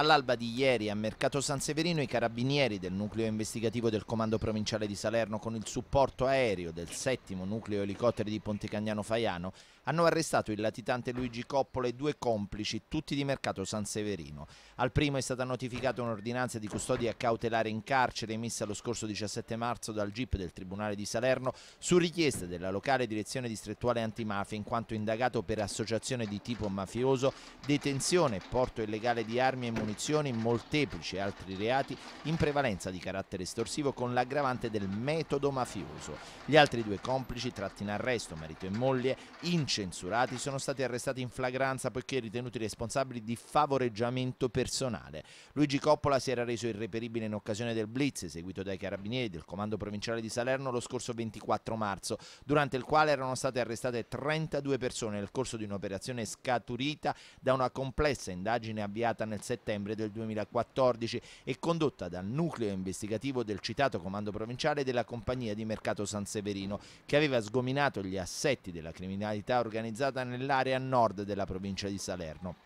All'alba di ieri a Mercato San Severino i carabinieri del nucleo investigativo del Comando Provinciale di Salerno con il supporto aereo del settimo nucleo elicotteri di Pontecagnano Faiano hanno arrestato il latitante Luigi Coppola e due complici, tutti di Mercato San Severino. Al primo è stata notificata un'ordinanza di custodia cautelare in carcere emessa lo scorso 17 marzo dal GIP del Tribunale di Salerno su richiesta della locale direzione distrettuale antimafia in quanto indagato per associazione di tipo mafioso, detenzione, porto illegale di armi e munizioni munizioni e molteplici altri reati in prevalenza di carattere estorsivo con l'aggravante del metodo mafioso. Gli altri due complici tratti in arresto, marito e moglie, incensurati, sono stati arrestati in flagranza poiché ritenuti responsabili di favoreggiamento personale. Luigi Coppola si era reso irreperibile in occasione del blitz eseguito dai carabinieri del comando provinciale di Salerno lo scorso 24 marzo, durante il quale erano state arrestate 32 persone nel corso di un'operazione scaturita da una complessa indagine avviata nel settembre settembre del 2014 e condotta dal nucleo investigativo del citato comando provinciale della compagnia di mercato San Severino, che aveva sgominato gli assetti della criminalità organizzata nell'area nord della provincia di Salerno.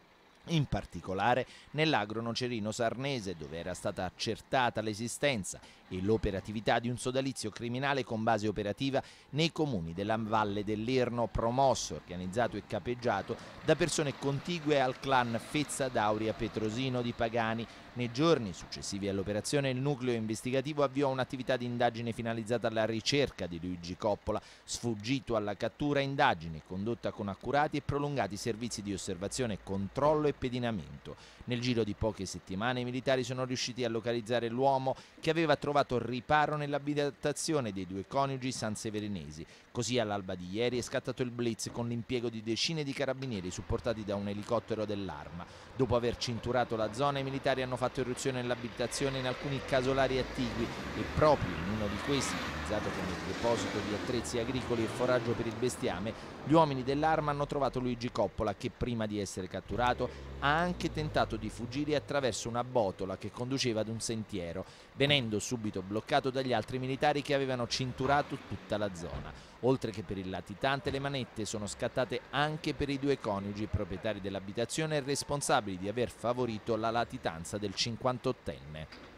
In particolare nell'agro nocerino sarnese, dove era stata accertata l'esistenza e l'operatività di un sodalizio criminale con base operativa nei comuni della Valle dell'Irno, promosso, organizzato e capeggiato da persone contigue al clan Fezza d'Auria Petrosino di Pagani. Nei giorni successivi all'operazione il nucleo investigativo avviò un'attività di indagine finalizzata alla ricerca di Luigi Coppola, sfuggito alla cattura, indagine condotta con accurati e prolungati servizi di osservazione, controllo e pedinamento. Nel giro di poche settimane i militari sono riusciti a localizzare l'uomo che aveva trovato riparo nell'abitazione dei due coniugi sanseverinesi. Così all'alba di ieri è scattato il blitz con l'impiego di decine di carabinieri supportati da un elicottero dell'arma. Dopo aver cinturato la zona i militari hanno fatto irruzione nell'abitazione in alcuni casolari attigui e proprio in uno di questi utilizzato il deposito di attrezzi agricoli e foraggio per il bestiame, gli uomini dell'arma hanno trovato Luigi Coppola che prima di essere catturato ha anche tentato di fuggire attraverso una botola che conduceva ad un sentiero, venendo subito bloccato dagli altri militari che avevano cinturato tutta la zona. Oltre che per il latitante le manette sono scattate anche per i due coniugi proprietari dell'abitazione e responsabili di aver favorito la latitanza del 58enne.